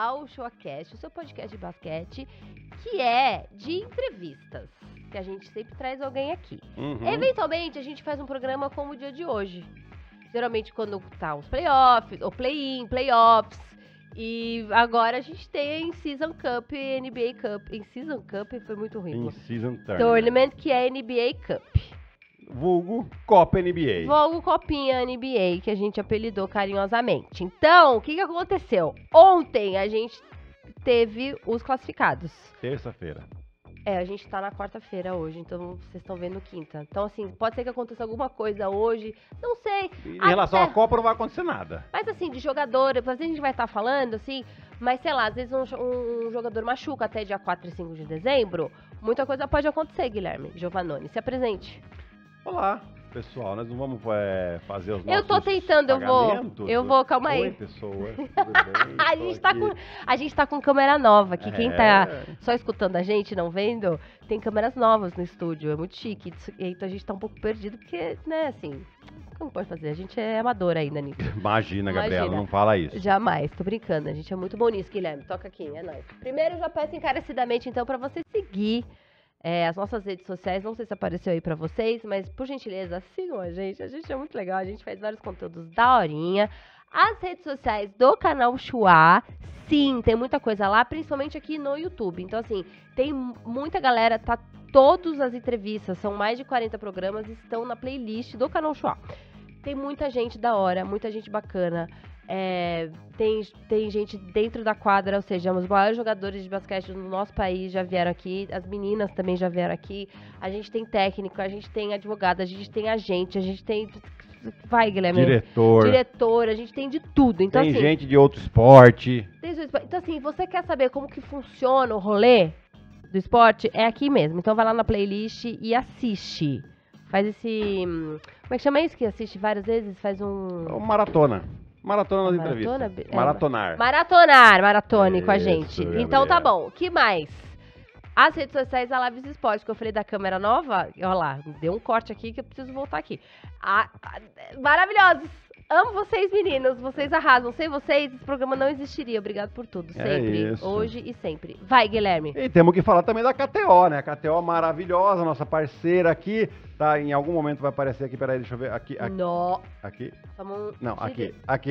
ao Showcast, o seu podcast de basquete, que é de entrevistas. Que a gente sempre traz alguém aqui. Uhum. Eventualmente, a gente faz um programa como o dia de hoje. Geralmente, quando tá uns playoffs, ou play-in, playoffs. E agora a gente tem em Season Cup NBA Cup. Em Season Cup foi muito ruim. Em Season Tournament. Tournament, que é NBA Cup vulgo Copa NBA. Vulgo Copinha NBA, que a gente apelidou carinhosamente. Então, o que, que aconteceu? Ontem a gente teve os classificados. Terça-feira. É, a gente tá na quarta-feira hoje, então vocês estão vendo quinta. Então, assim, pode ser que aconteça alguma coisa hoje, não sei. Em até... relação à Copa não vai acontecer nada. Mas, assim, de jogador, às vezes a gente vai estar tá falando, assim, mas sei lá, às vezes um, um, jogador machuca até dia 4 e 5 de dezembro, muita coisa pode acontecer, Guilherme. Giovanoni, se apresente falar. Pessoal, nós não vamos é, fazer os nossos Eu tô tentando, eu vou. Eu vou, calma aí. Oi, pessoa. a, gente tá com, a gente tá com câmera nova aqui. É. Quem tá é. só escutando a gente, não vendo, tem câmeras novas no estúdio. É muito chique. Então a gente tá um pouco perdido, porque, né, assim, como pode fazer? A gente é amador ainda Nico. Imagina, Gabriela, não fala isso. Jamais, tô brincando. A gente é muito bom nisso, Guilherme. Toca aqui, é nóis. Primeiro, eu já peço encarecidamente, então, para você seguir é, as nossas redes sociais, não sei se apareceu aí para vocês, mas por gentileza, sigam a gente. A gente é muito legal, a gente faz vários conteúdos da horinha. As redes sociais do canal Chua, sim, tem muita coisa lá, principalmente aqui no YouTube. Então, assim, tem muita galera, tá todas as entrevistas, são mais de 40 programas, estão na playlist do canal Chua. Tem muita gente da hora, muita gente bacana. É, tem, tem gente dentro da quadra, ou seja, os maiores jogadores de basquete no nosso país já vieram aqui, as meninas também já vieram aqui. A gente tem técnico, a gente tem advogado, a gente tem agente, a gente tem. Vai, Guilherme. Diretor. Diretor, a gente tem de tudo. Então, tem assim, gente de outro esporte. Tem... Então, assim, você quer saber como que funciona o rolê do esporte? É aqui mesmo. Então, vai lá na playlist e assiste. Faz esse. Hum, como é que chama isso que assiste várias vezes? Faz um. É maratona. Maratona nas maratona, entrevistas. É, maratonar. Maratonar, maratone Isso, com a gente. É então tá bom. que mais? As redes sociais da Lives Esporte, que eu falei da câmera nova. Olha lá, deu um corte aqui que eu preciso voltar aqui. Ah, maravilhosos! Amo vocês, meninos. Vocês arrasam. Sem vocês, esse programa não existiria. Obrigado por tudo. É sempre, é hoje e sempre. Vai, Guilherme. E temos que falar também da KTO, né? A KTO maravilhosa, nossa parceira aqui. Tá, em algum momento vai aparecer aqui, peraí, deixa eu ver. Aqui. aqui no. Aqui. Não, aqui. Aqui.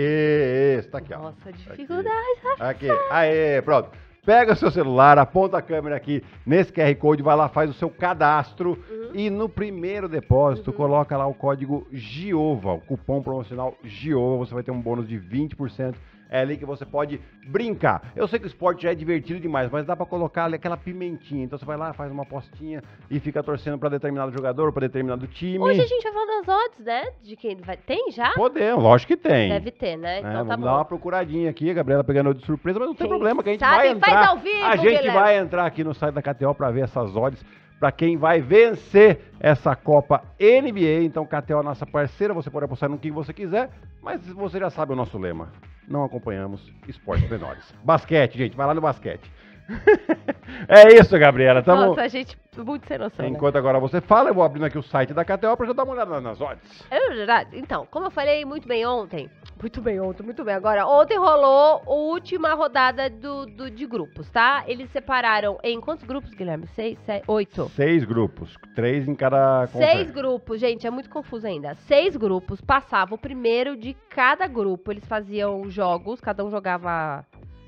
Isso, tá aqui, ó. Nossa, dificuldade, Aqui. aqui. Aê, pronto pega o seu celular, aponta a câmera aqui nesse QR Code, vai lá, faz o seu cadastro uhum. e no primeiro depósito uhum. coloca lá o código GIOVA, o cupom promocional GIOVA, você vai ter um bônus de 20% é ali que você pode brincar. Eu sei que o esporte já é divertido demais, mas dá para colocar ali aquela pimentinha. Então você vai lá, faz uma apostinha e fica torcendo para determinado jogador, para determinado time. Hoje a gente vai falar das odds, né? De quem vai... tem já? Podemos, lógico que tem. Deve ter, né? É, então é, tá bom. Dá uma procuradinha aqui, a Gabriela pegando de surpresa, mas não tem problema que a gente Sabe, vai entrar. Faz ao vivo, a gente Guilherme. vai entrar aqui no site da KTO para ver essas odds para quem vai vencer essa Copa NBA. Então, KTO é nossa parceira, você pode apostar no que você quiser, mas você já sabe o nosso lema. Não acompanhamos esportes menores. Basquete, gente, vai lá no basquete. é isso, Gabriela. Tamo... Nossa, a gente muito sem noção. Né? Enquanto né? agora você fala, eu vou abrindo aqui o site da KTO pra já dar uma olhada nas odds. É verdade. Então, como eu falei muito bem ontem, muito bem, ontem, muito bem. Agora, ontem rolou a última rodada do, do, de grupos, tá? Eles separaram em quantos grupos, Guilherme? Seis, sete, oito? Seis grupos, três em cada Seis grupos, gente, é muito confuso ainda. Seis grupos, passava o primeiro de cada grupo. Eles faziam jogos, cada um jogava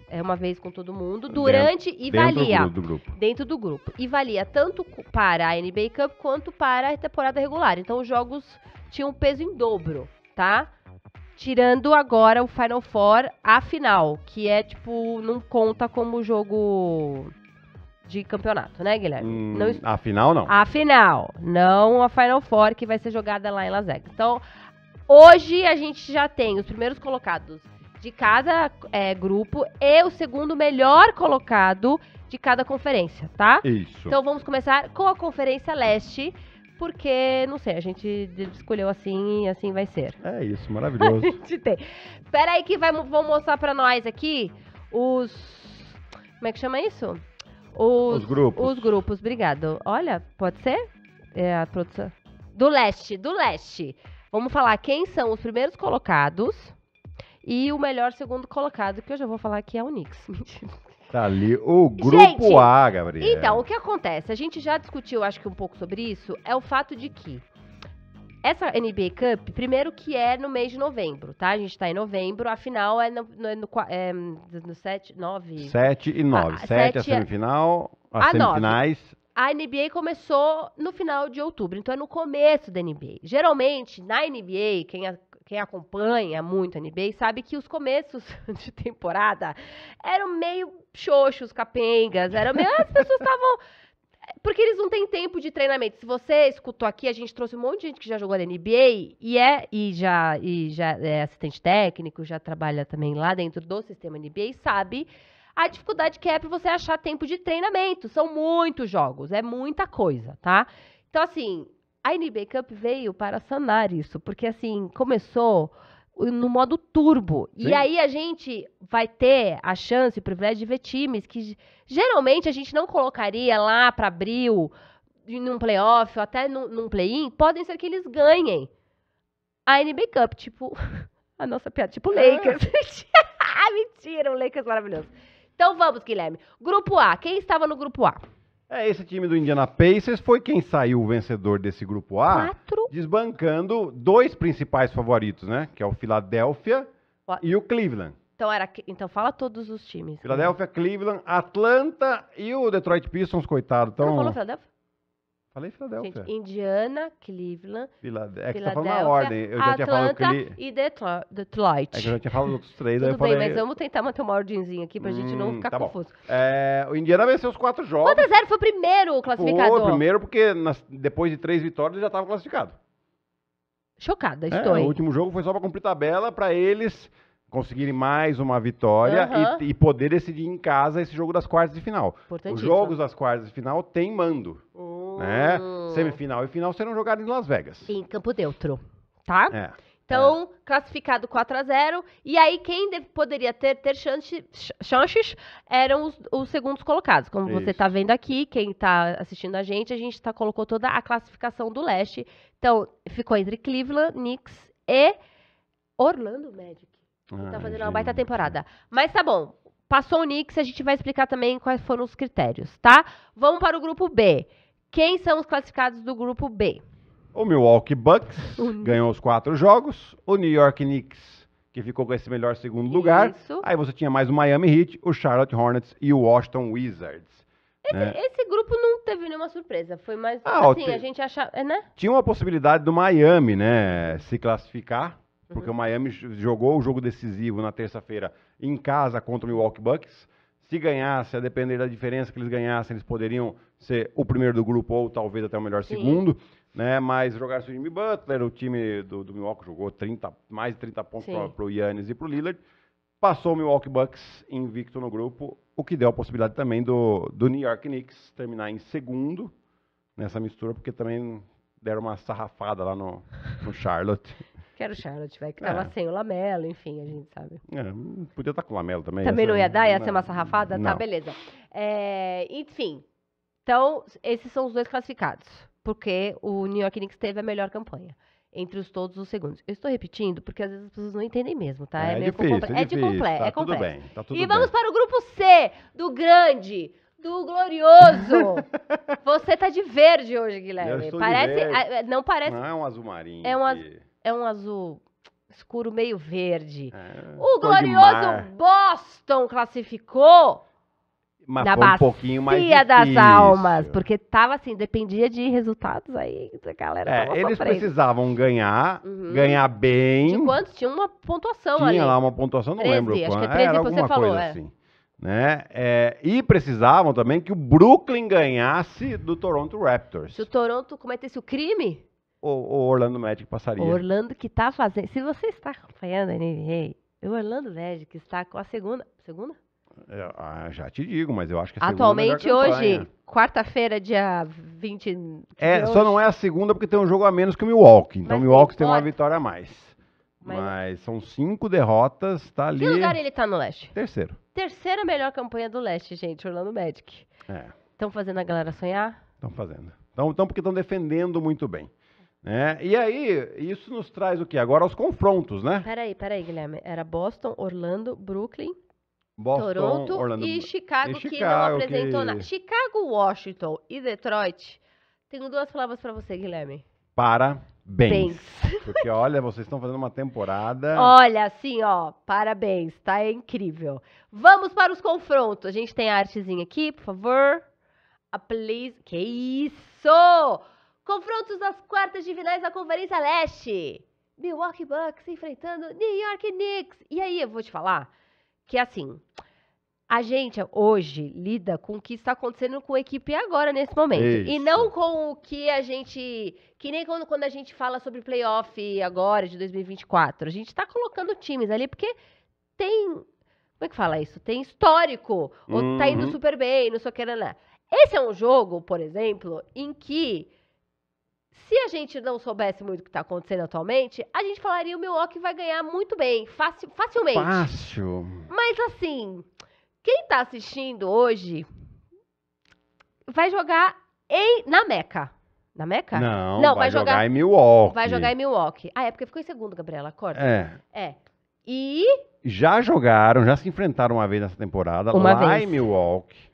é, uma vez com todo mundo, durante dentro, e valia. Dentro do, grupo. Dentro do grupo. E valia tanto para a NBA Cup quanto para a temporada regular. Então os jogos tinham peso em dobro, tá? Tirando agora o Final Four, a final, que é tipo, não conta como jogo de campeonato, né, Guilherme? Hum, não, a final não. A final, não a Final Four que vai ser jogada lá em Las Vegas. Então, hoje a gente já tem os primeiros colocados de cada é, grupo e o segundo melhor colocado de cada conferência, tá? Isso. Então vamos começar com a Conferência Leste, porque, não sei, a gente escolheu assim e assim vai ser. É isso, maravilhoso. a gente tem. Espera aí que vai, vão mostrar para nós aqui os... Como é que chama isso? Os, os grupos. Os grupos, obrigado. Olha, pode ser? É a produção... Do leste, do leste. Vamos falar quem são os primeiros colocados e o melhor segundo colocado, que eu já vou falar que é o Knicks. Mentira. Tá ali o grupo gente, A, Gabriel. Então, o que acontece? A gente já discutiu, acho que um pouco sobre isso, é o fato de que essa NBA Cup, primeiro que é no mês de novembro, tá? A gente tá em novembro, a final é no, no, no, é, no 7, 9... 7 e 9. Ah, sete 7, 7 a é semifinal, as a semifinais... 9. A NBA começou no final de outubro, então é no começo da NBA. Geralmente, na NBA, quem quem acompanha muito a NBA sabe que os começos de temporada eram meio xoxos, capengas, eram meio. As pessoas estavam. Porque eles não têm tempo de treinamento. Se você escutou aqui, a gente trouxe um monte de gente que já jogou na NBA e é e já, e já é assistente técnico, já trabalha também lá dentro do sistema NBA e sabe a dificuldade que é para você achar tempo de treinamento. São muitos jogos, é muita coisa, tá? Então, assim, a NB Cup veio para sanar isso, porque assim, começou uh, no modo turbo. Sim. E aí a gente vai ter a chance, o privilégio de ver times que geralmente a gente não colocaria lá para abril, num playoff ou até num, num play-in, podem ser que eles ganhem a NB Cup, tipo a nossa piada, tipo ah. Lakers. Ah. Mentira, um Lakers maravilhoso. Então vamos, Guilherme. Grupo A, quem estava no grupo A? É, esse time do Indiana Pacers foi quem saiu vencedor desse grupo A, Quatro. desbancando dois principais favoritos, né? Que é o Philadelphia What? e o Cleveland. Então, era, então fala todos os times. Filadélfia, Cleveland, Atlanta e o Detroit Pistons, coitado. Então. falou Filadélfia? Falei Filadélfia. Gente, Indiana, Cleveland. Filadélfia. Você tá falando na ordem. Eu já tinha falado Cli... e Detro... Detroit. É que eu já tinha falado os outros três. Tudo bem, falei... mas vamos tentar manter uma ordemzinha aqui pra hum, gente não hum, ficar tá confuso. É, o Indiana venceu os quatro jogos. 4 a 0 foi o primeiro classificador. Foi o primeiro porque nas... depois de três vitórias ele já estava classificado. Chocada, é, estou. É, o último jogo foi só pra cumprir tabela, pra eles conseguirem mais uma vitória uhum. e, e, poder decidir em casa esse jogo das quartas de final. Os jogos das quartas de final tem mando. Né? Hum. Semifinal e final serão jogados em Las Vegas. Em campo neutro, tá? É. é. Então, é. classificado 4 a 0 E aí, quem poderia ter, ter chance, chances eram os, os segundos colocados. Como tá Isso. você está vendo aqui, quem está assistindo a gente, a gente tá, colocou toda a classificação do leste. Então, ficou entre Cleveland, Knicks e Orlando Magic. Está fazendo gente. uma baita temporada. Mas tá bom. Passou o Knicks, a gente vai explicar também quais foram os critérios, tá? Vamos para o grupo B. Quem são os classificados do grupo B? O Milwaukee Bucks ganhou os quatro jogos. O New York Knicks, que ficou com esse melhor segundo lugar. Aí você tinha mais o Miami Heat, o Charlotte Hornets e o Washington Wizards. Esse, né? esse grupo não teve nenhuma surpresa. Foi mais ah, assim, te... a gente achava, é, né? Tinha uma possibilidade do Miami, né, se classificar. Porque uhum. o Miami jogou o jogo decisivo na terça-feira em casa contra o Milwaukee Bucks. Se ganhasse, a depender da diferença que eles ganhassem, eles poderiam ser o primeiro do grupo ou talvez até o melhor Sim. segundo. Né? Mas jogar o Jimmy Butler, o time do, do Milwaukee jogou 30, mais de 30 pontos para o Yannis e para o Lillard. Passou o Milwaukee Bucks invicto no grupo, o que deu a possibilidade também do, do New York Knicks terminar em segundo nessa mistura, porque também deram uma sarrafada lá no, no Charlotte. que era o Charlotte, vai, que é. tava é. sem o Lamelo, enfim, a gente sabe. É, podia estar tá com o Lamelo também. Também não ia dar, ia não, ser é. uma sarrafada? Tá, não. Tá, beleza. É, enfim, então, esses são os dois classificados, porque o New York Knicks teve a melhor campanha. Entre os todos os segundos. Eu estou repetindo porque às vezes as pessoas não entendem mesmo, tá? É, é meio difícil, é, é difícil, de é completo. Tá é Tudo bem, tá tudo e vamos bem. para o grupo C do grande, do glorioso. Você tá de verde hoje, Guilherme. parece, verde. Não parece. Não é um azul marinho. É um azul é um azul escuro meio verde. É. o glorioso Boston classificou Mas na bacia um pouquinho mais das almas, porque tava assim, dependia de resultados aí, da galera é, Eles sofrendo. precisavam ganhar, uhum. ganhar bem. De quantos? Tinha uma pontuação tinha ali. Tinha lá uma pontuação, não 13, lembro acho quanto. Que é 13, Era alguma você falou, coisa é. assim. Né? É, e precisavam também que o Brooklyn ganhasse do Toronto Raptors. Se o Toronto cometesse o crime, o, o Orlando Magic passaria. O Orlando que está fazendo. Se você está acompanhando a NBA, o Orlando Magic está com a segunda. Segunda? Eu, é, ah, já te digo, mas eu acho que a é Atualmente segunda hoje, quarta-feira, dia 20. É, só não é a segunda porque tem um jogo a menos que o Milwaukee. Então o Milwaukee tem, uma vitória a mais. Mas... mas, são cinco derrotas, tá ali. Que lugar ele tá no leste? Terceiro. Terceira melhor campanha do leste, gente, Orlando Magic. É. Estão fazendo a galera sonhar? Estão fazendo. Estão porque estão defendendo muito bem. Né? e aí, isso nos traz o que? Agora os confrontos, né? Peraí, peraí, Guilherme. Era Boston, Orlando, Brooklyn, Boston, Toronto Orlando, e, Chicago, e Chicago, que não apresentou que... Chicago, Washington e Detroit. Tenho duas palavras para você, Guilherme. Parabéns. Bens. Porque, olha, vocês estão fazendo uma temporada. Olha, assim, ó, parabéns, tá é incrível. Vamos para os confrontos. A gente tem a artezinha aqui, por favor. A please. Que isso! Confrontos das quartas de finais da Conferência Leste. Milwaukee Bucks enfrentando New York Knicks. E aí, eu vou te falar que assim, a gente hoje lida com o que está acontecendo com a equipe agora, nesse momento. Isso. E não com o que a gente. Que nem quando, quando a gente fala sobre playoff agora, de 2024. A gente está colocando times ali porque tem. Como é que fala isso? Tem histórico. Uhum. Ou tá indo uhum. super bem, não sei o que. Não, não. Esse é um jogo, por exemplo, em que se a gente não soubesse muito o que está acontecendo atualmente, a gente falaria o Milwaukee vai ganhar muito bem, faci facilmente. Fácil. Mas assim, quem está assistindo hoje vai jogar em, na Meca. Na Meca? Não, não vai, vai jogar, jogar, em Milwaukee. Vai jogar em Milwaukee. Ah, é porque ficou em segundo, Gabriela, acorda. É. É. E... Já jogaram, já se enfrentaram uma vez nessa temporada, uma lá vez. em Milwaukee.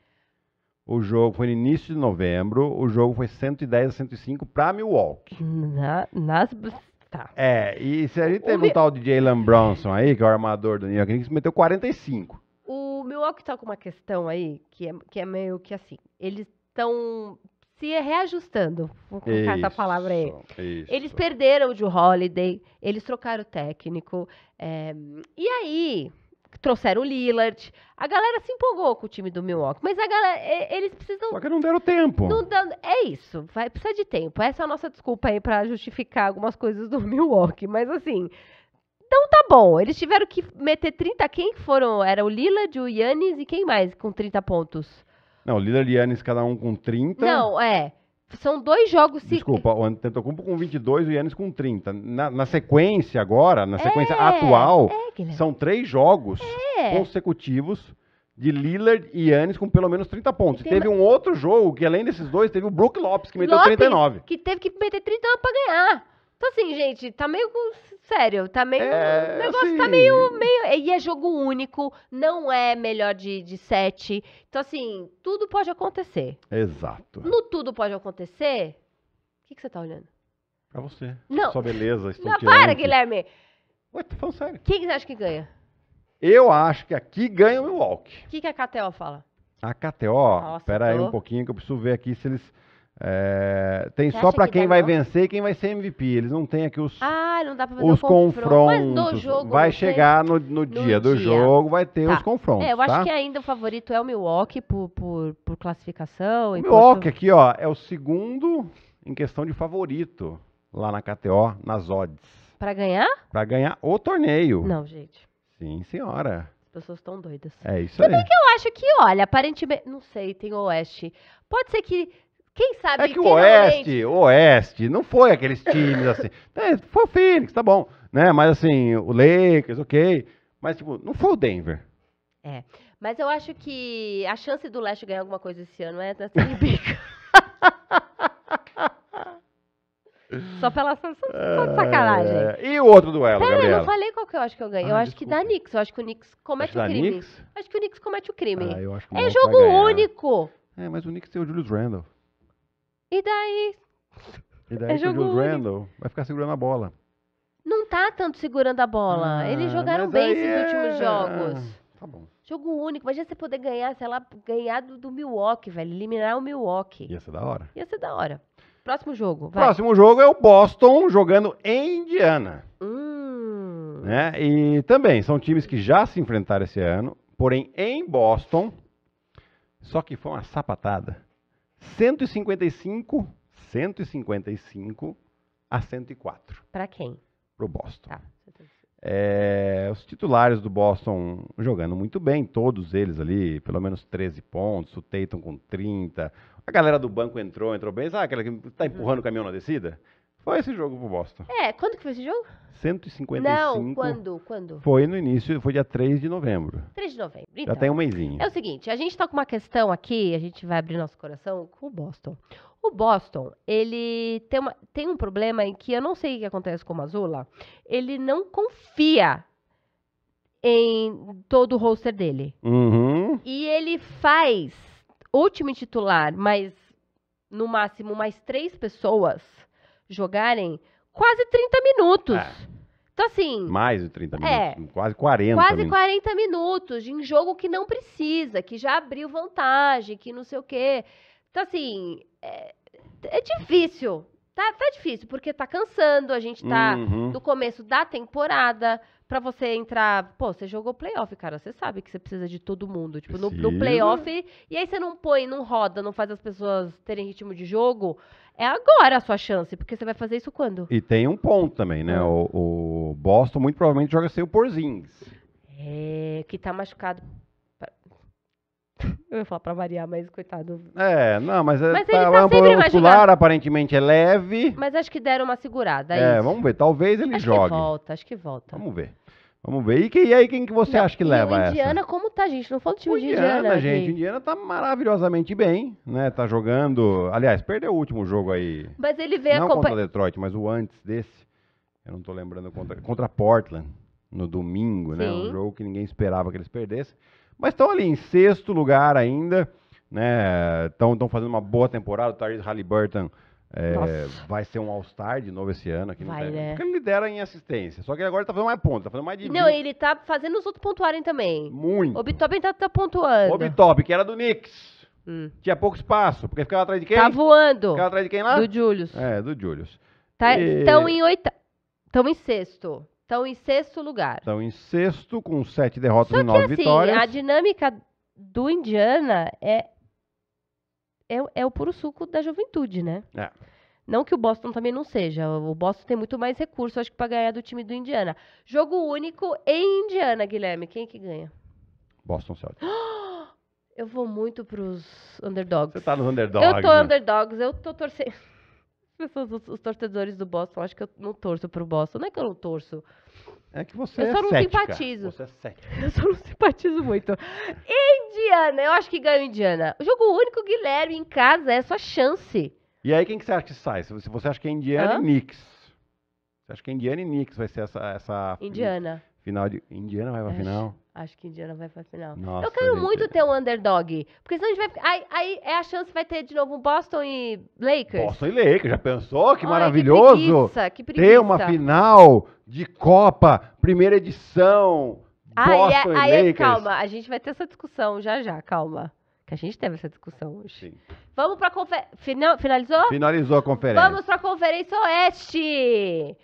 O jogo foi no início de novembro, o jogo foi 110 a 105 para Milwaukee. Na, nas Tá. É, e se a gente teve um tal de Jalen Bronson aí, que é o armador do New York Knicks, meteu 45. O Milwaukee tá com uma questão aí, que é, que é meio que assim, eles estão se reajustando, vou colocar isso, essa palavra aí. Isso. Eles perderam o Joe Holiday, eles trocaram o técnico, é, e aí trouxeram o Lillard. A galera se empolgou com o time do Milwaukee, mas a galera, eles precisam. Só que não deram tempo. Não dando, é isso, vai precisar de tempo. Essa é a nossa desculpa aí para justificar algumas coisas do Milwaukee, mas assim. Então tá bom, eles tiveram que meter 30, quem foram? Era o Lillard, o Yannis e quem mais com 30 pontos? Não, Lillard e Yannis cada um com 30. Não, é. São dois jogos... Desculpa, o Antetokounmpo com 22 e o Yannis com 30. Na, na sequência agora, na sequência é, atual, é, são três jogos é. consecutivos de Lillard e Yannis com pelo menos 30 pontos. Tem... Teve um outro jogo que, além desses dois, teve o Brook Lopes, que meteu Lopes, 39. Que teve que meter 31 para ganhar. Então, assim, gente, tá meio Sério, tá meio. É, o negócio tá assim... tá meio, meio. E é jogo único, não é melhor de, de sete. Então, assim, tudo pode acontecer. Exato. No tudo pode acontecer. O que, que você tá olhando? Pra você. Não. Sua beleza, estou Não, para, Guilherme! Ué, tô tá falando sério. Quem que você acha que ganha? Eu acho que aqui ganha o Milwaukee. O que, que a KTO fala? A KTO, Nossa, pera tô... aí um pouquinho que eu preciso ver aqui se eles é, tem Você só para que quem vai não? vencer e quem vai ser MVP. Eles não têm aqui os, ah, não dá fazer os confrontos. Jogo, vai chegar no, no, no dia, dia, do jogo, vai ter tá. os confrontos. É, eu acho tá? que ainda o favorito é o Milwaukee por, por, por classificação. O Milwaukee aqui, ó, é o segundo em questão de favorito lá na KTO, nas odds. Para ganhar? Para ganhar o torneio. Não, gente. Sim, senhora as pessoas estão doidas. É isso Também aí. Também que eu acho que, olha, aparentemente, não sei, tem o Oeste. Pode ser que quem sabe É que o Oeste, o Oeste, não foi aqueles times assim. É, foi o Phoenix, tá bom. Né? Mas assim, o Lakers, ok. Mas, tipo, não foi o Denver. É. Mas eu acho que a chance do Leste ganhar alguma coisa esse ano é da tá Série Só pela só, só, de é, sacanagem. É... E o outro duelo, Pera, Gabriela? eu não falei qual que eu acho que eu ganhei. Ah, eu acho desculpa. que da Knicks. Eu acho que o Knicks comete acho o crime. Acho que o Knicks comete o crime. Ah, é jogo único. É, mas o Knicks tem o Julius Randle. E daí. E daí é o Julius Randle vai ficar segurando a bola. Não tá tanto segurando a bola. Ah, Eles jogaram bem esses é... últimos jogos. Tá bom. Jogo único. Imagina você poder ganhar, sei lá, ganhar do, do Milwaukee, velho. Eliminar o Milwaukee. Ia ser da hora. Ia ser da hora. Próximo jogo. Vai. Próximo jogo é o Boston jogando em Indiana. Hum. Né? E também são times que já se enfrentaram esse ano, porém em Boston. Só que foi uma sapatada. 155, 155 a 104. Para quem? Pro Boston. Tá. É, os titulares do Boston jogando muito bem, todos eles ali, pelo menos 13 pontos, o Tatum com 30. A galera do banco entrou, entrou bem. Sabe aquela que está empurrando o caminhão na descida? Foi é esse jogo pro Boston. É, quando que foi esse jogo? 155. Não, quando? Quando? Foi no início, foi dia 3 de novembro. 3 de novembro. Então, Já tem então. um mêsinho. É o seguinte, a gente tá com uma questão aqui, a gente vai abrir nosso coração com o Boston. O Boston, ele tem, uma, tem um problema em que eu não sei o que acontece com o Mazula, ele não confia em todo o roster dele. Uhum. E ele faz último titular, mas no máximo mais três pessoas jogarem quase 30 minutos. É. Então, assim. Mais de 30 é, minutos. É, quase 40 Quase minutos. 40 minutos em jogo que não precisa, que já abriu vantagem, que não sei o quê. Então, assim. É, é difícil Tá, tá difícil, porque tá cansando, a gente tá uhum. no começo da temporada. Pra você entrar. Pô, você jogou playoff, cara. Você sabe que você precisa de todo mundo. Tipo, no, no playoff. E aí você não põe, não roda, não faz as pessoas terem ritmo de jogo. É agora a sua chance, porque você vai fazer isso quando? E tem um ponto também, né? Hum. O, o Boston muito provavelmente joga sem o Porzins. É, que tá machucado eu ia falar pra variar, mas coitado. É, não, mas, é, tá, tá um problema muscular, aparentemente é leve. Mas acho que deram uma segurada. É, é isso. vamos ver. Talvez ele acho jogue. Acho que volta, acho que volta. Vamos ver. Vamos ver. E, que, e aí, quem que você não, acha que leva essa? Indiana, como tá, gente? Não fala do time o de Indiana. gente. Que... Indiana tá maravilhosamente bem, né? Tá jogando. Aliás, perdeu o último jogo aí. Mas ele veio Não contra Detroit, mas o antes desse. Eu não tô lembrando contra, contra Portland no domingo, Sim. né? Um jogo que ninguém esperava que eles perdessem. Mas estão ali em sexto lugar ainda, né? Estão fazendo uma boa temporada. O Tyrese Halliburton é, vai ser um All-Star de novo esse ano aqui no vai, né? Porque ele lidera em assistência. Só que ele agora tá fazendo mais pontos, tá fazendo mais de. Não, 20. ele tá fazendo os outros pontuarem também. Muito. O Bitop tá, tá pontuando. O Bitop, que era do Knicks. Hum. Tinha pouco espaço, porque ficava atrás de quem? Tá voando. Ficava atrás de quem lá? Do Julius. É, do Julius. Estão tá, e... em oitavo. Estão em sexto. Estão em sexto lugar. Estão em sexto, com sete derrotas Só e nove que, assim, vitórias. A dinâmica do Indiana é, é, é, o puro suco da juventude, né? É. Não que o Boston também não seja. O Boston tem muito mais recurso, acho que, para ganhar do time do Indiana. Jogo único em Indiana, Guilherme. Quem é que ganha? Boston Celtics. Eu vou muito pros underdogs. Você tá nos underdogs. Eu tô né? underdogs, eu tô torcendo pessoas, os, os, torcedores do Boston acho que eu não torço pro Boston. Não é que eu não torço. É que você eu é Eu só não cética. simpatizo. Você é Eu só não simpatizo muito. Indiana, eu acho que ganha Indiana. O jogo único, Guilherme, em casa, é sua chance. E aí, quem que você acha que sai? Se você acha que é Indiana Hã? e Knicks. Você acha que é Indiana e Knicks vai ser essa... essa... Indiana. Final de. Indiana vai pra final? Acho que Indiana vai pra final. Nossa, eu quero muito ter um underdog. Porque senão a gente vai. Aí, aí é a chance vai ter de novo um Boston e Lakers. Boston e Lakers, já pensou? Que Ai, maravilhoso! Que preguiça, que preguiça. Ter uma final de Copa, primeira edição. É, Boston e, e aí, é, Lakers. calma, a gente vai ter essa discussão já já, calma. Que a gente teve essa discussão hoje. Sim. Vamos para conferência. Final... Finalizou? Finalizou a conferência. Vamos para a Conferência Oeste.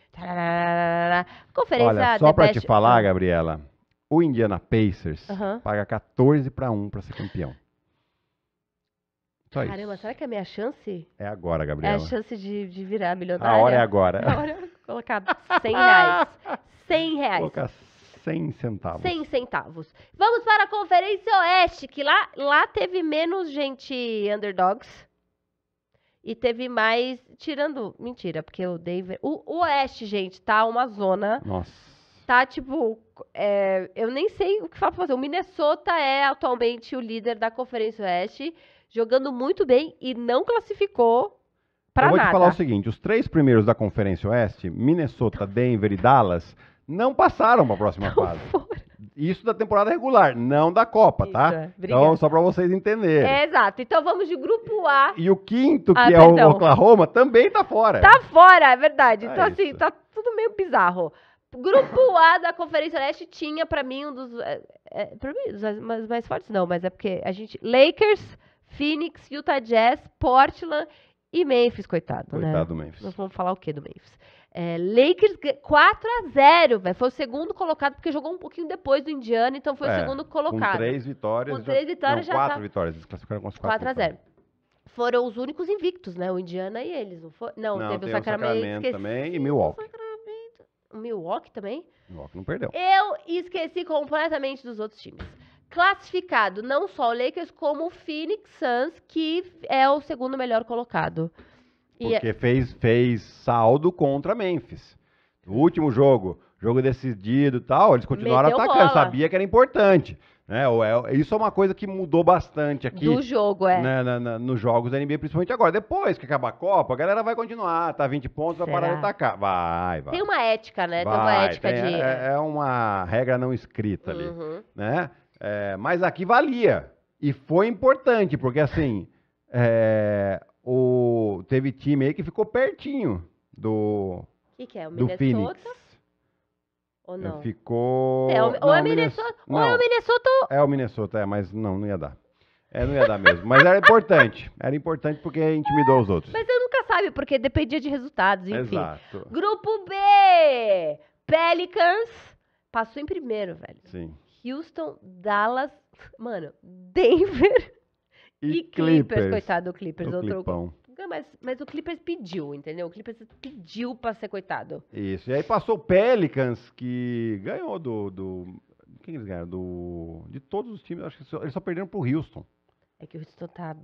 Conferência Olha, só para te falar, ah. Gabriela, o Indiana Pacers uh -huh. paga 14 para 1 para ser campeão. Só Caramba, isso. será que é a minha chance? É agora, Gabriela. É a chance de, de virar milionário. A hora é agora. A hora é colocar 100 reais. 100 reais. Colocar 100 centavos. 100 centavos. Vamos para a Conferência Oeste, que lá, lá teve menos gente underdogs. E teve mais. Tirando. Mentira, porque o Denver. O, o Oeste, gente, tá uma zona. Nossa. Tá tipo. É, eu nem sei o que falar pra fazer. O Minnesota é atualmente o líder da Conferência Oeste, jogando muito bem e não classificou para nada. Eu vou nada. te falar o seguinte: os três primeiros da Conferência Oeste, Minnesota, Denver e Dallas não passaram para a próxima não fase. Foram. Isso da temporada regular, não da Copa, tá? Isso, tá? É. Então, só para vocês entenderem. É, exato. Então vamos de grupo A. E o quinto, que ah, é perdão. o Oklahoma, também tá fora. Tá fora, é verdade. Ah, então, assim, tá tudo meio bizarro. Grupo A da Conferência Leste tinha, para mim, um dos. É, é, mim, dos mais, mais fortes, não, mas é porque a gente. Lakers, Phoenix, Utah Jazz, Portland e Memphis, coitado. Né? Coitado né? do Memphis. Nós vamos falar o que do Memphis? É, Lakers 4 a 0 véio. foi o segundo colocado, porque jogou um pouquinho depois do Indiana, então foi é, o segundo colocado. Com três vitórias. Com três vitórias já, não, já quatro tá... vitórias, eles classificaram com as quatro. 4 a 0 Foram os únicos invictos, né? O Indiana e eles. Não, foi... não, não teve o Sacramento, o Sacramento também e Milwaukee. Sacramento. O Milwaukee também? Milwaukee não perdeu. Eu esqueci completamente dos outros times. Classificado não só o Lakers, como o Phoenix Suns, que é o segundo melhor colocado. Porque e... É fez, fez saldo contra Memphis. O último jogo, jogo decidido e tal, eles continuaram Meteu atacando, bola. sabia que era importante. Né? É, isso é uma coisa que mudou bastante aqui. Do jogo, é. Né, na, na, nos jogos da NBA, principalmente agora. Depois que acabar a Copa, a galera vai continuar, tá 20 pontos, Será? vai parar de atacar. Vai, vai. Tem uma ética, né? Vai, tem uma ética tem, de. É, é, uma regra não escrita ali. Uhum. Né? É, mas aqui valia. E foi importante, porque assim. É, o, teve time aí que ficou pertinho do. que, que é? O Minnesota? Phoenix. Ou não? Ficou. É, ou, não, ou é Minnesota, não. ou é o Minnesota. É o Minnesota, é, mas não, não ia dar. É, não ia dar mesmo. Mas era importante. Era importante porque intimidou os outros. Mas eu nunca sabe, porque dependia de resultados, enfim. Exato. Grupo B! Pelicans passou em primeiro, velho. Sim. Houston, Dallas, mano, Denver. E, e Clippers, Clippers, coitado do Clippers. O outro... Clipão. Mas, mas o Clippers pediu, entendeu? O Clippers pediu pra ser coitado. Isso. E aí passou o Pelicans, que ganhou do. do quem eles ganharam? Do, de todos os times, acho que só, eles só perderam pro Houston. É que o Houston tá.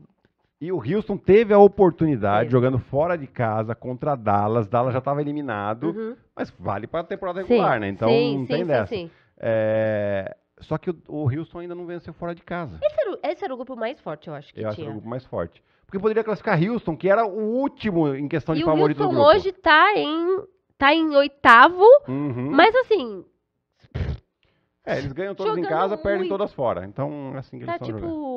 E o Houston teve a oportunidade, Sim. jogando fora de casa contra Dallas. Dallas já estava eliminado, uhum. mas vale para a temporada regular, sim. né? Então sim, não tem sim, dessa. Sim, sim. É, só que o, o Houston ainda não venceu fora de casa. Esse era, o, esse era o grupo mais forte, eu acho que eu Acho que era o grupo mais forte. Porque poderia classificar Houston, que era o último em questão e de favorito Houston do grupo. hoje tá em tá em oitavo, uhum. mas assim... É, eles ganham todas em casa, muito. perdem todas fora. Então, é assim que tá eles estão tipo... jogando.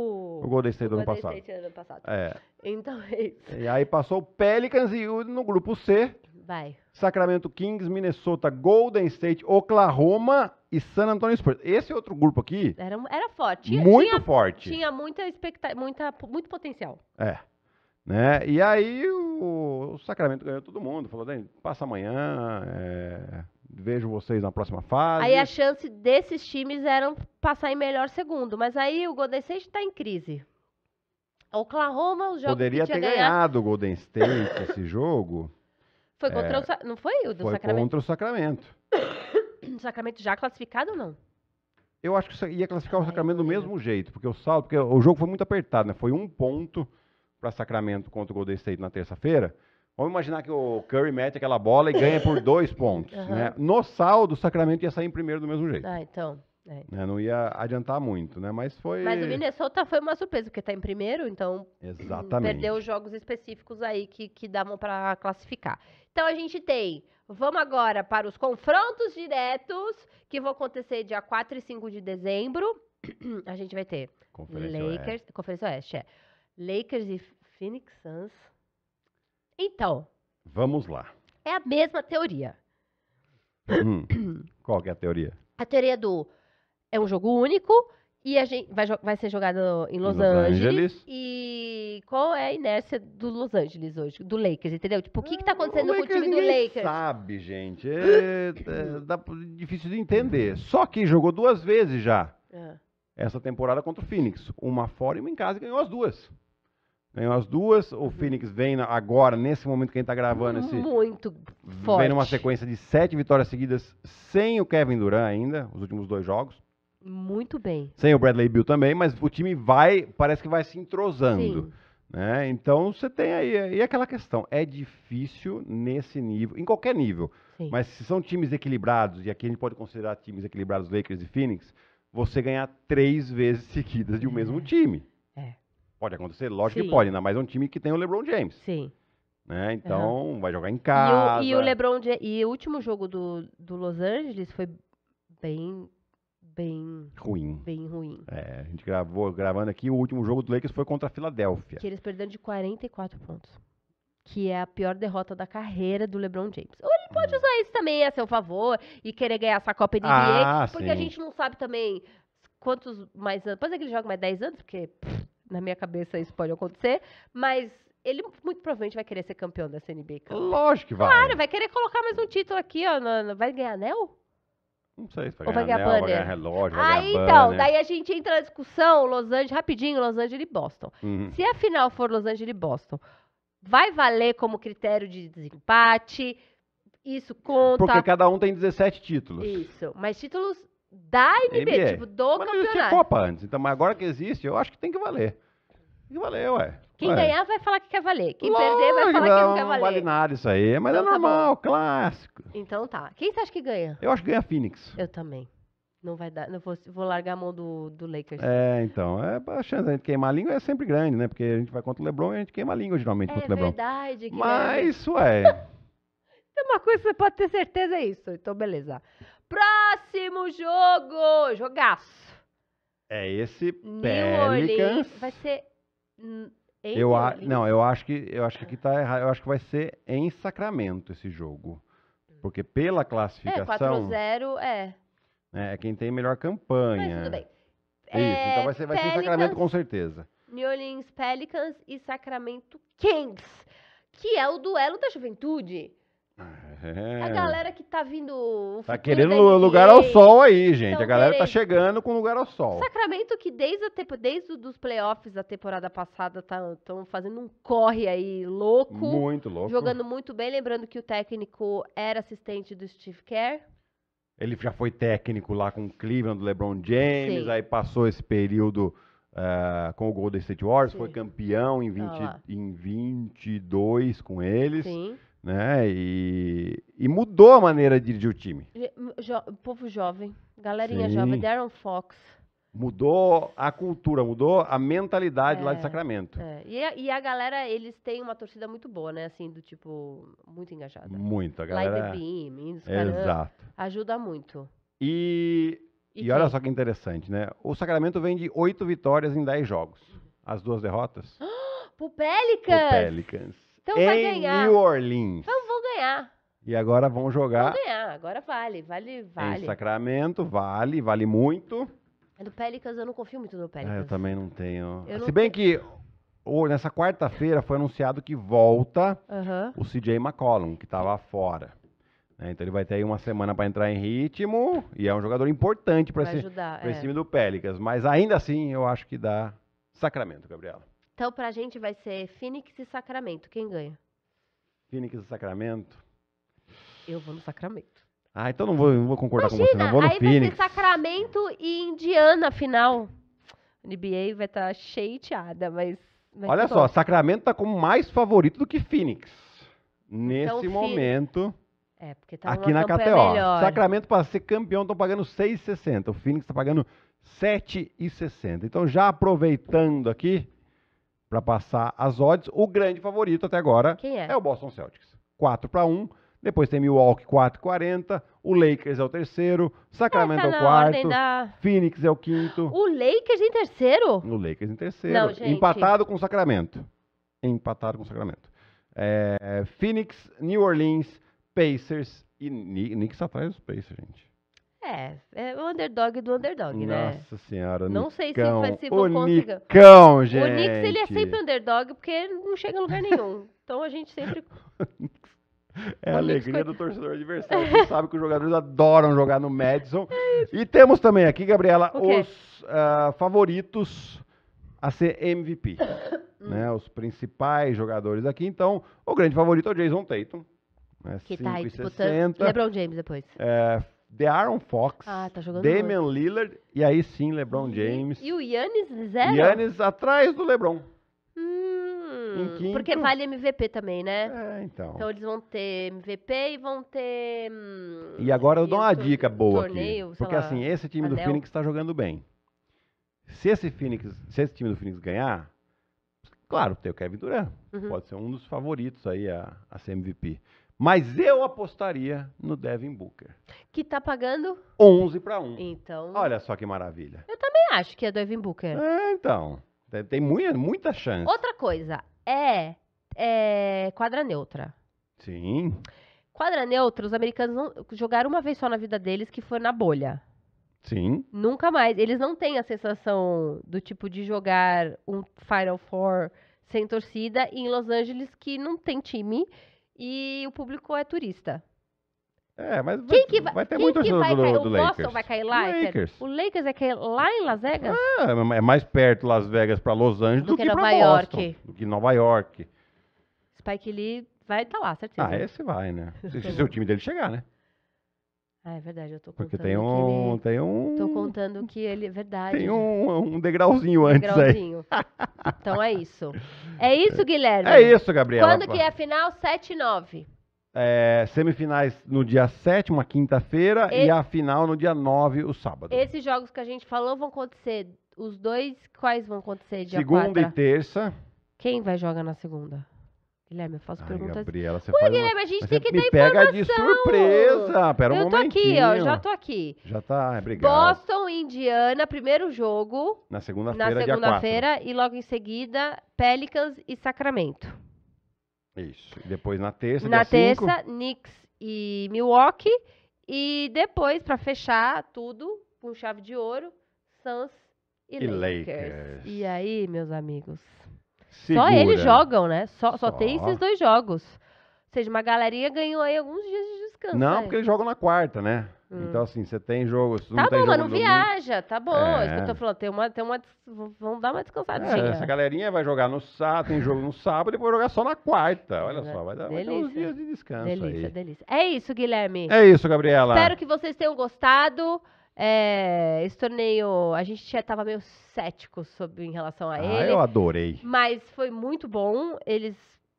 O Golden State do ano passado. State ano passado. É. Então é isso. E aí passou o Pelicans e no grupo C Vai. Sacramento Kings, Minnesota, Golden State, Oklahoma e San Antonio Spurs. Esse outro grupo aqui. Era, era forte. Tinha, muito tinha, forte. Tinha muita muita, muito potencial. É. Né? E aí o, o Sacramento ganhou todo mundo. Falou, passa amanhã, é, vejo vocês na próxima fase. Aí a chance desses times era passar em melhor segundo. Mas aí o Golden State está em crise. Oklahoma, os jogos Poderia que tinha ter ganhado o Golden State esse jogo. Foi é. contra é, o. Não foi o do foi Sacramento? contra o Sacramento. o Sacramento já classificado ou não? Eu acho que ia classificar o Sacramento do mesmo jeito, porque o saldo, porque o jogo foi muito apertado, né? Foi um ponto para Sacramento contra o Golden State na terça-feira. Vamos imaginar que o Curry mete aquela bola e ganha por dois pontos. Uhum. Né? No saldo, o Sacramento ia sair em primeiro do mesmo jeito. Ah, então. É. Né? Não ia adiantar muito, né? Mas foi. Mas o Minnesota foi uma surpresa, porque está em primeiro, então. Exatamente. Perdeu jogos específicos aí que, que davam para classificar. Então a gente tem. Vamos agora para os confrontos diretos que vão acontecer dia 4 e 5 de dezembro. A gente vai ter Conferência Lakers, Oeste. Conferência Oeste, é. Lakers e Phoenix Suns. Então, vamos lá. É a mesma teoria. Hum. Qual que é a teoria? A teoria do é um jogo único e a gente vai, vai ser jogado em Los, Los Angeles. Angeles. E qual é a inércia do Los Angeles hoje, do Lakers, entendeu? Tipo, o que está acontecendo o com o time do Lakers? sabe, gente. É, é, difícil de entender. Só que jogou duas vezes já. Ah. Essa temporada contra o Phoenix. Uma fora e uma em casa e ganhou as duas. Ganhou as duas. O uhum. Phoenix vem agora, nesse momento que a gente tá gravando esse. Muito forte. Vem numa sequência de sete vitórias seguidas sem o Kevin Durant ainda, os últimos dois jogos muito bem. Sem o Bradley Bill também, mas o time vai, parece que vai se entrosando. Sim. Né? Então você tem aí e aquela questão. É difícil nesse nível, em qualquer nível. Sim. Mas se são times equilibrados, e aqui a gente pode considerar times equilibrados Lakers e Phoenix, você ganhar três vezes seguidas de um é. mesmo uhum. time. É. Pode acontecer, lógico Sim. que pode, ainda mais é um time que tem o LeBron James. Sim. Né? Então, uhum. vai jogar em casa. E o, e o LeBron e o último jogo do, do Los Angeles foi bem bem ruim. Bem ruim. É, a gente gravou, gravando aqui, o último jogo do Lakers foi contra a Filadélfia. Que eles perderam de 44 pontos. Que é a pior derrota da carreira do LeBron James. Ou ele pode hum. usar isso também a seu favor e querer ganhar essa Copa NBA, ah, porque sim. a gente não sabe também quantos mais anos. Pode ser que ele joga mais 10 anos, porque pff, na minha cabeça isso pode acontecer, mas ele muito provavelmente vai querer ser campeão da CNB. Lógico que vai. Claro, vai querer colocar mais um título aqui, ó. No, no, vai ganhar anel? Não sei se vai ganhar, vai ganhar, anel, vai ganhar relógio, vai Aí ah, ganhar então, banner. daí a gente entra na discussão, Los Angeles, rapidinho, Los Angeles e Boston. Uhum. Se a final for Los Angeles e Boston, vai valer como critério de desempate? Isso conta. Porque cada um tem 17 títulos. Isso, mas títulos da NBA, NBA. tipo, do mas é campeonato. Mas não existia Copa antes, então, mas agora que existe, eu acho que tem que valer. Tem que valer, ué. Quem ganhar vai falar que quer valer. Quem Lógico, perder vai falar não, que não quer valer. Não vale nada isso aí, mas é então é normal, clássico. Então tá. Quem você acha que ganha? Eu acho que ganha a Phoenix. Eu também. Não vai dar. Não vou, vou largar a mão do, do Lakers. É, então. É, a chance de a gente queimar a língua é sempre grande, né? Porque a gente vai contra o Lebron e a gente queima a língua geralmente é, contra o Lebron. É verdade. Mas, isso ué. Tem uma coisa que você pode ter certeza é isso. Então, beleza. Próximo jogo! Jogaço! É esse Pelicans. New Orleans vai ser em eu a, não, eu acho que eu acho que aqui tá errado. Eu acho que vai ser em Sacramento esse jogo. Porque pela é, classificação. É, 4-0 é. Né, é quem tem melhor campanha. Mas tudo bem. É, Isso, então é, vai ser, vai Pelicans, ser Sacramento com certeza. New Orleans Pelicans e Sacramento Kings, que é o duelo da juventude. É. A galera que tá vindo. Tá querendo lugar ao sol aí, gente. a galera tá querendo. tá chegando com lugar ao sol. Sacramento que desde, a tempo, desde os playoffs da temporada passada estão tá, fazendo um corre aí louco. Muito louco. Jogando muito bem. Lembrando que o técnico era assistente do Steve Kerr. Ele já foi técnico lá com o Cleveland, do LeBron James. Sim. Aí passou esse período. Uh, com o Golden State Warriors, Sim. foi campeão em, 20, tá em 22 com eles. Sim né? E, e mudou a maneira de dirigir o time. Jo, povo jovem, galerinha Sim. jovem, Darren Fox. Mudou a cultura, mudou a mentalidade é, lá de é, Sacramento. É. E, a, e, a, galera, eles têm uma torcida muito boa, né? Assim, do tipo, muito engajada. Muito, a galera. Live beam, é, caramba, Exato. Ajuda muito. E, e, e olha só que interessante, né? O Sacramento vem de oito vitórias em dez jogos. As duas derrotas. Pro Pelicans! Pro Pelicans. Então em vai ganhar. New Orleans. Então vão ganhar. E agora vão jogar. Vão ganhar, agora vale, vale, vale. Em Sacramento, vale, vale muito. É do Pelicans eu não confio muito no Pelicans. Ah, eu também não tenho. Eu Se não bem tenho. que ou, nessa quarta-feira foi anunciado que volta o CJ McCollum, que estava fora. Né? então ele vai ter aí uma semana para entrar em ritmo e é um jogador importante para esse, ajudar, é. esse time do Pelicans. Mas ainda assim eu acho que dá Sacramento, Gabriela. Então, para a gente vai ser Phoenix e Sacramento. Quem ganha? Phoenix e Sacramento. Eu vou no Sacramento. Ah, então não vou, não vou concordar Imagina, com você, não. Vou no aí Phoenix. vai ser Sacramento e Indiana final. A NBA vai estar tá cheiteada, mas. mas Olha só, bom. Sacramento tá como mais favorito do que Phoenix. Então, Nesse então, momento. É, porque tá aqui na KTO. É melhor. Sacramento para ser campeão estão pagando 6,60. O Phoenix está pagando 7,60. Então já aproveitando aqui, para passar as odds. O grande favorito até agora é? é? o Boston Celtics. 4 para 1. Depois tem Milwaukee 4,40. O Lakers é o terceiro. Sacramento é o quarto. Da... Phoenix é o quinto. O Lakers em terceiro? O Lakers em terceiro. Não, gente. Empatado com o Sacramento. Empatado com o Sacramento. É, Phoenix, New Orleans, Pacers e Knicks atrás dos Pacers, gente. É, é o underdog do underdog, Nossa né? Nossa senhora, Não Nicão. sei se vai se vou Nicão, gente. O Knicks, ele é sempre underdog porque ele não chega a lugar nenhum. então a gente sempre É a alegria do torcedor adversário. Você sabe que os jogadores adoram jogar no Madison. É e temos também aqui, Gabriela, os uh, favoritos a ser MVP. né, os principais jogadores aqui. Então, o grande favorito é o Jason Tatum. Né, que 5, tá aí disputando. LeBron James depois. É, Aaron Fox, ah, tá Damian muito. Lillard e aí sim LeBron James. E, e o Yannis zero? Yannis atrás do LeBron. Hum, quinto, porque vale MVP também, né? É, então. Então eles vão ter MVP e vão ter. Hum, e agora eu dou uma dica boa torneio, aqui. Porque lá, assim, esse time Adel. do Phoenix está jogando bem. Se esse, Phoenix, se esse time do Phoenix ganhar, claro, tem o Kevin Durant. Uhum. Pode ser um dos favoritos aí a, a ser MVP. Mas eu apostaria no Devin Booker. Que tá pagando? 11 para 1. Então. Olha só que maravilha. Eu também acho que é Devin Booker. É, então. Tem muita, muita chance. Outra coisa, é, é quadra neutra. Sim. Quadra neutra, os americanos não, jogaram uma vez só na vida deles, que foi na bolha. Sim. Nunca mais. Eles não têm a sensação do tipo de jogar um Final Four sem torcida em Los Angeles, que não tem time e o público é turista. É, mas quem vai, que vai, vai ter quem muito que do, vai do, cair? Do o Lakers. Boston vai cair lá? Lakers. O Lakers vai cair lá em Las Vegas? Ah, é, é mais perto Las Vegas para Los Angeles do, do que, que Nova Boston, York. Do que Nova York. Spike Lee vai estar tá lá, certeza. Ah, esse vai, né? se o time dele chegar, né? Ah, é verdade, eu tô contando. Porque tem um. tem um... Tô contando que ele. Verdade. Tem um, um degrauzinho um antes degrauzinho. aí. então é isso. É isso, é. Guilherme? É isso, Gabriela. Quando que é a final? 7 e 9. É, semifinais no dia 7, uma quinta-feira, e... a final no dia 9, o sábado. Esses jogos que a gente falou vão acontecer. Os dois, quais vão acontecer? Dia segunda 4? e terça. Quem vai jogar na segunda? Guilherme, eu faço Ai, perguntas. Gabriela, você Ué, faz Guilherme, a gente tem que me informação. pega de surpresa. Pera um eu tô momentinho. aqui, ó, já tô aqui. Já tá, é, obrigado. Boston, Indiana, primeiro jogo. Na segunda-feira, Na segunda-feira e logo em seguida Pelicans e Sacramento. Isso. E depois na terça, Na terça, cinco. Knicks e Milwaukee e depois para fechar tudo com chave de ouro, Suns e, e Lakers. Lakers. E aí, meus amigos? Segura. Só eles jogam, né? Só, só, só, tem esses dois jogos. Ou seja, uma galerinha ganhou aí alguns dias de descanso. Não, né? porque eles jogam na quarta, né? Hum. Então, assim, você tem jogo. tá não bom, tem mas não viaja, tá bom. É. Isso que eu tô é. falando. Tem uma. Tem uma vamos dar uma descansadinha. É, essa galerinha vai jogar no sábado, tem jogo no sábado, depois vai jogar só na quarta. Olha né? só, vai dar, vai dar uns dias de descanso. Delícia, aí. delícia. É isso, Guilherme. É isso, Gabriela. Espero que vocês tenham gostado. É, esse torneio, a gente já estava meio cético sobre, em relação a ah, ele. eu adorei. Mas foi muito bom. Eles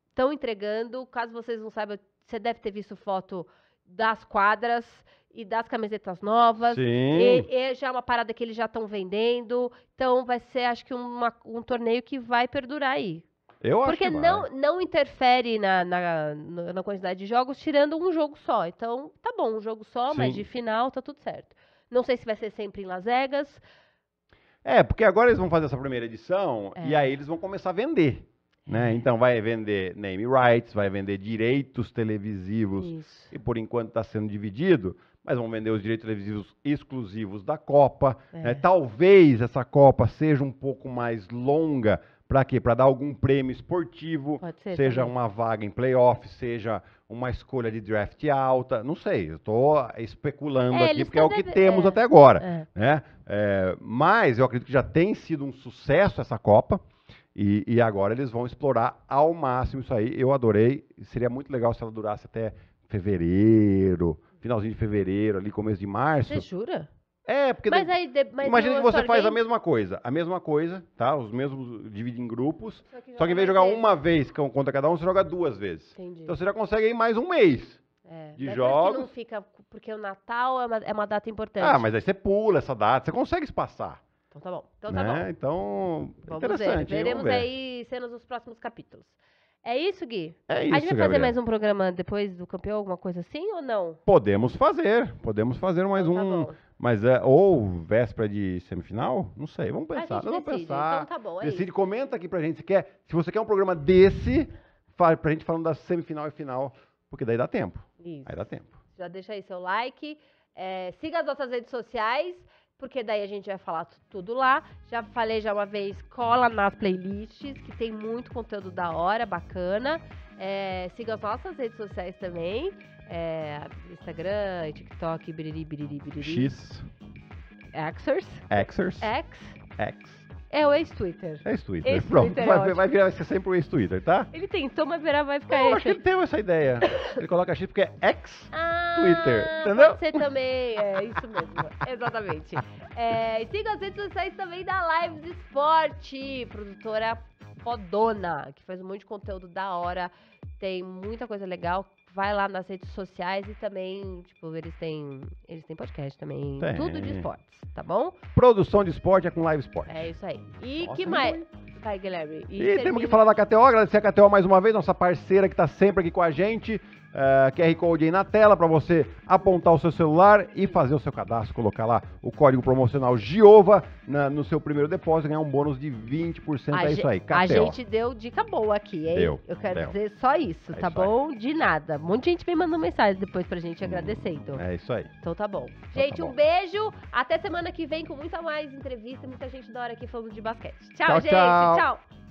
estão entregando. Caso vocês não saibam, você deve ter visto foto das quadras e das camisetas novas. Sim. E, e já é uma parada que eles já estão vendendo. Então vai ser, acho que, uma, um torneio que vai perdurar aí. Eu Porque acho não, não interfere na, na, na quantidade de jogos, tirando um jogo só. Então, tá bom, um jogo só, Sim. mas de final tá tudo certo. Não sei se vai ser sempre em Las Vegas. É, porque agora eles vão fazer essa primeira edição é. e aí eles vão começar a vender. Né? Uhum. Então vai vender name rights, vai vender direitos televisivos, Isso. e por enquanto está sendo dividido, mas vão vender os direitos televisivos exclusivos da Copa. É. Né? Talvez essa Copa seja um pouco mais longa para quê? Para dar algum prêmio esportivo, seja também. uma vaga em playoff, seja uma escolha de draft alta, não sei, eu estou especulando é, aqui, porque é o que deve... temos é. até agora. É. Né? É, mas eu acredito que já tem sido um sucesso essa Copa, e, e, agora eles vão explorar ao máximo isso aí. Eu adorei, seria muito legal se ela durasse até fevereiro, finalzinho de fevereiro, ali começo de março. Você jura? É, porque mas aí, mas imagina que você faz a mesma coisa, a mesma coisa, tá? Os mesmos divide em grupos, só que, só em vez de jogar vez. uma vez contra cada um, você joga duas vezes. Entendi. Então você já consegue aí mais um mês. É, de é jogos. não fica, porque o Natal é uma, é uma, data importante. Ah, mas aí você pula essa data, você consegue espaçar. Então tá bom. Então tá né? bom. Então, Vamos interessante. Ver. Veremos Vamos ver. aí cenas dos próximos capítulos. É isso, Gui? É isso, A gente vai fazer Gabriel. mais um programa depois do campeão, alguma coisa assim ou não? Podemos fazer, podemos fazer mais Então tá um. bom. Mas é, ou véspera de semifinal? Não sei, vamos A pensar. gente vamos pensar. então tá bom, é Decide, comenta aqui pra gente se quer. Se você quer um programa desse, fa- pra gente falando da semifinal e final, porque daí dá tempo. Isso. Aí dá tempo. Já deixa aí seu like. é, siga as nossas redes sociais porque daí a gente vai falar tudo lá. Já falei já uma vez, cola nas playlists, que tem muito conteúdo da hora, bacana. É, siga as nossas redes sociais também. É, Instagram, TikTok, biriri, biriri, biriri. X. xers Exers. X. X. É o ex-Twitter. É ex-Twitter. Ex Pronto, é vai, vai, virar, vai ser sempre o ex-Twitter, tá? Ele tentou, mas virar, vai ficar Não, Eu acho que ele teve essa ideia. ele coloca X porque é ex-Twitter, ah, entendeu? Você também, é isso mesmo. Exatamente. É, siga as redes sociais também da Lives Esporte, produtora fodona, que faz um monte de conteúdo da hora. Tem muita coisa legal vai lá nas redes sociais e também, tipo, eles têm, eles têm podcast também, Tem. tudo de esportes, tá bom? Produção de esporte é com Live Esporte. É isso aí. E Nossa, que mais? Vai, Guilherme. E, E termina- temos que falar da KTO, agradecer a KTO mais uma vez, nossa parceira que tá sempre aqui com a gente uh, eh, QR Code aí na tela para você apontar o seu celular e fazer o seu cadastro, colocar lá o código promocional GIOVA na, no seu primeiro depósito, ganhar um bônus de 20%. A é isso aí, Capel. A gente deu dica boa aqui, hein? Deu, Eu quero deu. dizer só isso, é tá isso bom? Aí. De nada. Um monte de gente vem mandando mensagem depois pra gente agradecendo. Hum, é isso aí. Então tá bom. Então, tá gente, tá bom. um beijo. Até semana que vem com muita mais entrevista, muita gente da hora aqui falando de basquete. Tchau, tchau gente. tchau. tchau.